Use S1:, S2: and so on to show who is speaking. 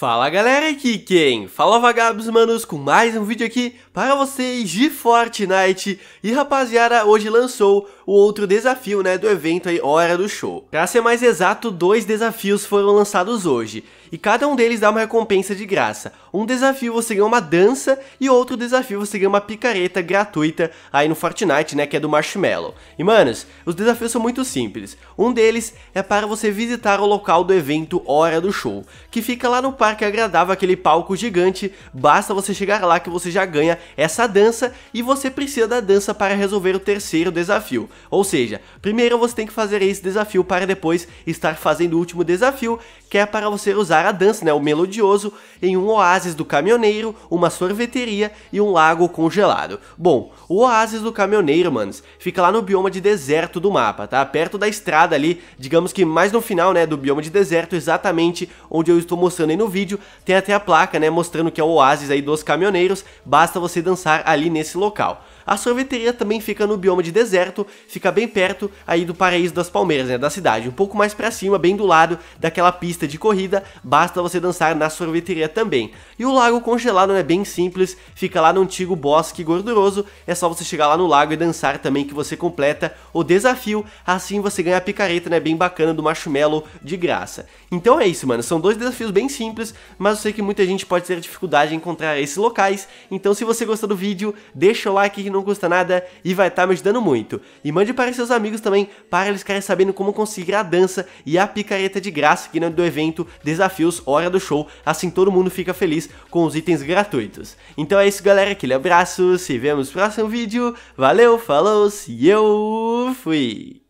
S1: Fala galera, aqui quem? Fala vagabos manos com mais um vídeo aqui para vocês de Fortnite E rapaziada, hoje lançou o outro desafio né, do evento aí, Hora do Show Pra ser mais exato, dois desafios foram lançados hoje E cada um deles dá uma recompensa de graça Um desafio você ganha uma dança e outro desafio você ganha uma picareta gratuita aí no Fortnite né, que é do Marshmallow E manos, os desafios são muito simples Um deles é para você visitar o local do evento Hora do Show Que fica lá no parque parque agradável, aquele palco gigante, basta você chegar lá que você já ganha essa dança e você precisa da dança para resolver o terceiro desafio. Ou seja, primeiro você tem que fazer esse desafio para depois estar fazendo o último desafio, que é para você usar a dança, né, o melodioso, em um oásis do caminhoneiro, uma sorveteria e um lago congelado. Bom, o oásis do caminhoneiro, manos, fica lá no bioma de deserto do mapa, tá? Perto da estrada ali, digamos que mais no final, né, do bioma de deserto, exatamente onde eu estou mostrando aí no vídeo, vídeo tem até a placa, né, mostrando que é o oásis aí dos caminhoneiros, basta você dançar ali nesse local. A sorveteria também fica no bioma de deserto, fica bem perto aí do Paraíso das Palmeiras, né, da cidade, um pouco mais para cima, bem do lado daquela pista de corrida, basta você dançar na sorveteria também. E o lago congelado é né, bem simples, fica lá no antigo bosque gorduroso, é só você chegar lá no lago e dançar também que você completa o desafio, assim você ganha a picareta, né, bem bacana do marshmallow de graça. Então é isso, mano, são dois desafios bem simples, coisas, mas eu sei que muita gente pode ter dificuldade em encontrar esses locais, então se você gostou do vídeo, deixa o like que não custa nada e vai estar tá me ajudando muito. E mande para seus amigos também, para eles ficarem sabendo como conseguir a dança e a picareta de graça aqui do evento Desafios Hora do Show, assim todo mundo fica feliz com os itens gratuitos. Então é isso galera, aquele abraço, se vemos no próximo vídeo, valeu, falou, e eu fui!